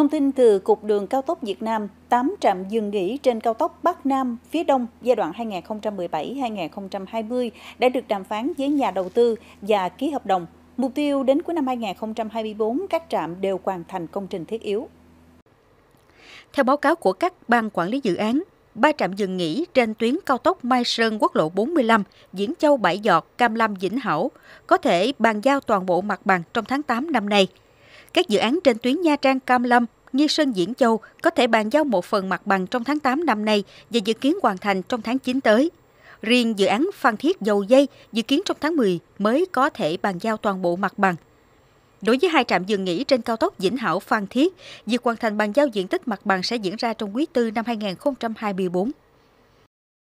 Thông tin từ Cục Đường Cao tốc Việt Nam, 8 trạm dừng nghỉ trên cao tốc Bắc Nam phía Đông giai đoạn 2017-2020 đã được đàm phán với nhà đầu tư và ký hợp đồng. Mục tiêu đến cuối năm 2024, các trạm đều hoàn thành công trình thiết yếu. Theo báo cáo của các ban quản lý dự án, ba trạm dừng nghỉ trên tuyến cao tốc Mai Sơn quốc lộ 45, Diễn Châu Bãi Giọt, Cam Lâm Vĩnh Hảo có thể bàn giao toàn bộ mặt bằng trong tháng 8 năm nay – các dự án trên tuyến Nha Trang Cam Lâm, Nghi Sơn Diễn Châu có thể bàn giao một phần mặt bằng trong tháng 8 năm nay và dự kiến hoàn thành trong tháng 9 tới. Riêng dự án Phan Thiết Dầu Dây dự kiến trong tháng 10 mới có thể bàn giao toàn bộ mặt bằng. Đối với hai trạm dừng nghỉ trên cao tốc Vĩnh Hảo Phan Thiết, việc hoàn thành bàn giao diện tích mặt bằng sẽ diễn ra trong quý tư năm 2024.